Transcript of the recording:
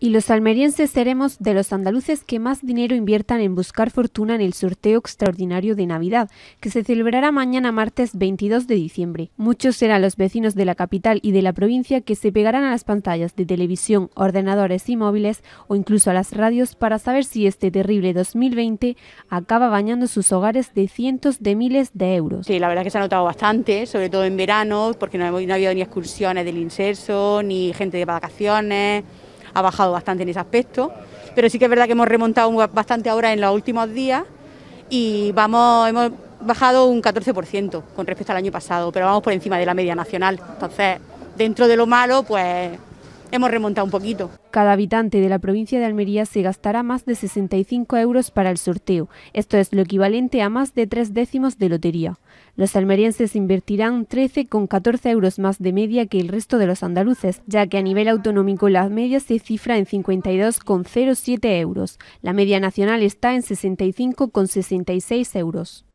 Y los almerienses seremos de los andaluces que más dinero inviertan en buscar fortuna en el sorteo extraordinario de Navidad, que se celebrará mañana martes 22 de diciembre. Muchos serán los vecinos de la capital y de la provincia que se pegarán a las pantallas de televisión, ordenadores y móviles o incluso a las radios para saber si este terrible 2020 acaba bañando sus hogares de cientos de miles de euros. Sí, la verdad es que se ha notado bastante, sobre todo en verano, porque no, ha habido ni excursiones del inserso, ni gente de vacaciones ha bajado bastante en ese aspecto, pero sí que es verdad que hemos remontado bastante ahora en los últimos días y vamos, hemos bajado un 14% con respecto al año pasado, pero vamos por encima de la media nacional. Entonces, dentro de lo malo, pues hemos remontado un poquito. Cada habitante de la provincia de Almería se gastará más de 65 euros para el sorteo. Esto es lo equivalente a más de tres décimos de lotería. Los almerienses invertirán 13,14 euros más de media que el resto de los andaluces, ya que a nivel autonómico la media se cifra en 52,07 euros. La media nacional está en 65,66 euros.